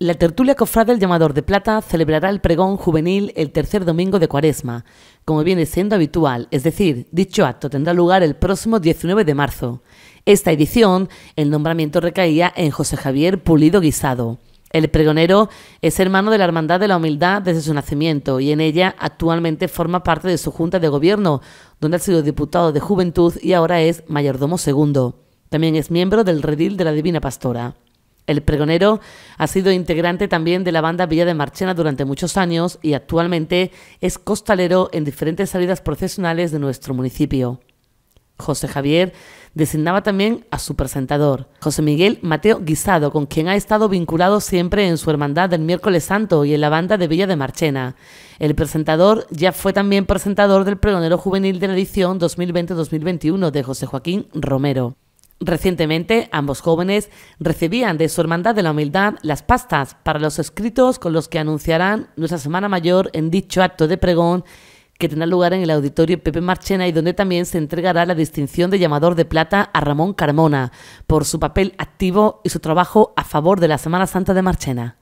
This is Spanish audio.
La tertulia cofrade del Llamador de Plata celebrará el pregón juvenil el tercer domingo de Cuaresma, como viene siendo habitual, es decir, dicho acto tendrá lugar el próximo 19 de marzo. Esta edición, el nombramiento recaía en José Javier Pulido Guisado. El pregonero es hermano de la Hermandad de la Humildad desde su nacimiento y en ella actualmente forma parte de su Junta de Gobierno, donde ha sido diputado de Juventud y ahora es mayordomo segundo. También es miembro del Redil de la Divina Pastora. El pregonero ha sido integrante también de la banda Villa de Marchena durante muchos años y actualmente es costalero en diferentes salidas profesionales de nuestro municipio. José Javier designaba también a su presentador, José Miguel Mateo Guisado, con quien ha estado vinculado siempre en su hermandad del miércoles santo y en la banda de Villa de Marchena. El presentador ya fue también presentador del pregonero juvenil de la edición 2020-2021 de José Joaquín Romero. Recientemente, ambos jóvenes recibían de su Hermandad de la Humildad las pastas para los escritos con los que anunciarán nuestra Semana Mayor en dicho acto de pregón que tendrá lugar en el auditorio Pepe Marchena y donde también se entregará la distinción de llamador de plata a Ramón Carmona por su papel activo y su trabajo a favor de la Semana Santa de Marchena.